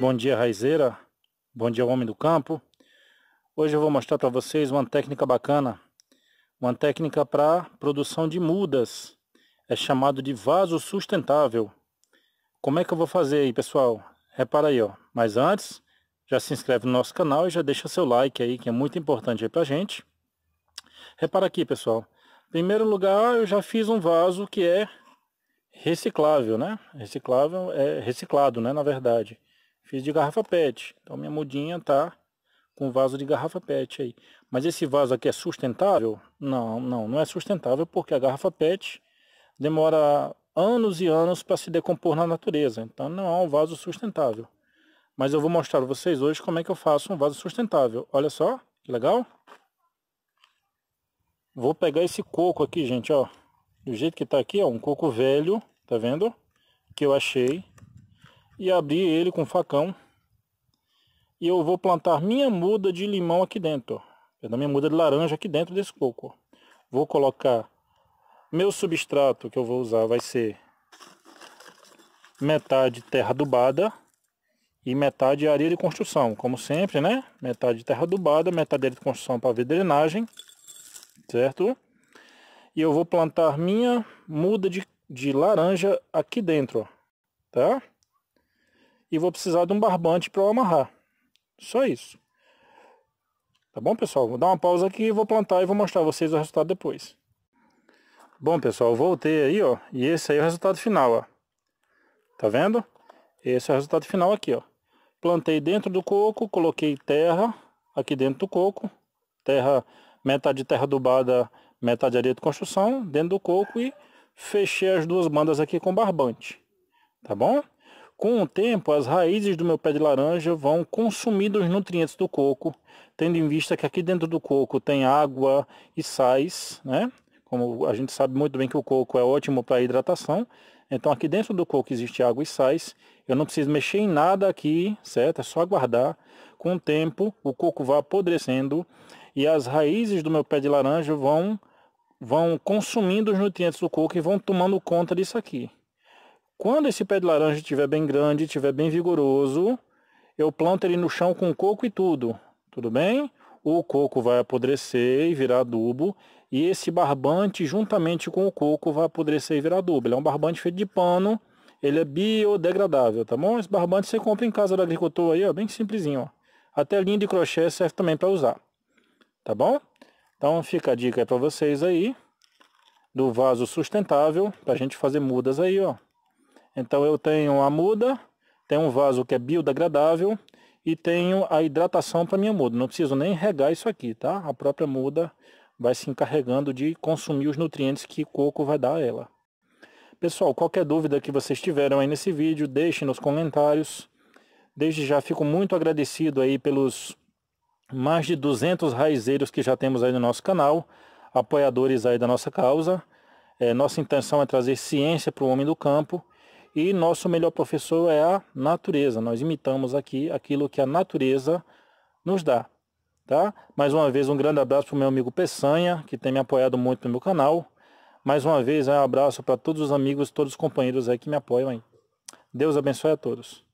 bom dia raizeira, bom dia homem do campo. Hoje eu vou mostrar para vocês uma técnica bacana, uma técnica para produção de mudas, é chamado de vaso sustentável. Como é que eu vou fazer aí pessoal? Repara aí ó, mas antes já se inscreve no nosso canal e já deixa seu like aí que é muito importante aí para gente. Repara aqui pessoal, em primeiro lugar eu já fiz um vaso que é reciclável, né? Reciclável é reciclado, né? Na verdade. Fiz de garrafa PET. Então minha mudinha tá com vaso de garrafa PET aí. Mas esse vaso aqui é sustentável? Não, não, não é sustentável porque a garrafa PET demora anos e anos para se decompor na natureza. Então não é um vaso sustentável. Mas eu vou mostrar a vocês hoje como é que eu faço um vaso sustentável. Olha só, que legal. Vou pegar esse coco aqui, gente, ó. Do jeito que tá aqui, ó, um coco velho, tá vendo? Que eu achei e abrir ele com facão. E eu vou plantar minha muda de limão aqui dentro. da minha muda de laranja aqui dentro desse coco. Vou colocar meu substrato que eu vou usar vai ser metade terra adubada e metade areia de construção, como sempre, né? Metade terra adubada, metade areia de construção para ver drenagem, certo? E eu vou plantar minha muda de, de laranja aqui dentro, tá? e vou precisar de um barbante para amarrar. Só isso. Tá bom, pessoal? Vou dar uma pausa aqui, vou plantar e vou mostrar vocês o resultado depois. Bom, pessoal, voltei aí, ó. E esse aí é o resultado final, ó. Tá vendo? Esse é o resultado final aqui, ó. Plantei dentro do coco, coloquei terra aqui dentro do coco. Terra, metade de terra adubada, metade de areia de construção dentro do coco e fechei as duas bandas aqui com barbante. Tá bom? Com o tempo, as raízes do meu pé de laranja vão consumindo os nutrientes do coco, tendo em vista que aqui dentro do coco tem água e sais, né? Como a gente sabe muito bem que o coco é ótimo para hidratação, então aqui dentro do coco existe água e sais. Eu não preciso mexer em nada aqui, certo? É só aguardar. Com o tempo, o coco vai apodrecendo e as raízes do meu pé de laranja vão vão consumindo os nutrientes do coco e vão tomando conta disso aqui. Quando esse pé de laranja estiver bem grande, estiver bem vigoroso, eu planto ele no chão com coco e tudo, tudo bem? O coco vai apodrecer e virar adubo, e esse barbante, juntamente com o coco, vai apodrecer e virar adubo. Ele é um barbante feito de pano, ele é biodegradável, tá bom? Esse barbante você compra em casa do agricultor aí, ó, bem simplesinho, ó. Até linha de crochê serve também para usar, tá bom? Então fica a dica para vocês aí, do vaso sustentável, para a gente fazer mudas aí, ó. Então eu tenho a muda, tenho um vaso que é biodegradável e tenho a hidratação para minha muda. Não preciso nem regar isso aqui, tá? A própria muda vai se encarregando de consumir os nutrientes que o coco vai dar a ela. Pessoal, qualquer dúvida que vocês tiveram aí nesse vídeo, deixem nos comentários. Desde já fico muito agradecido aí pelos mais de 200 raizeiros que já temos aí no nosso canal, apoiadores aí da nossa causa. É, nossa intenção é trazer ciência para o homem do campo e nosso melhor professor é a natureza. Nós imitamos aqui aquilo que a natureza nos dá. Tá? Mais uma vez, um grande abraço para o meu amigo Peçanha, que tem me apoiado muito no meu canal. Mais uma vez, um abraço para todos os amigos, todos os companheiros aí que me apoiam aí. Deus abençoe a todos.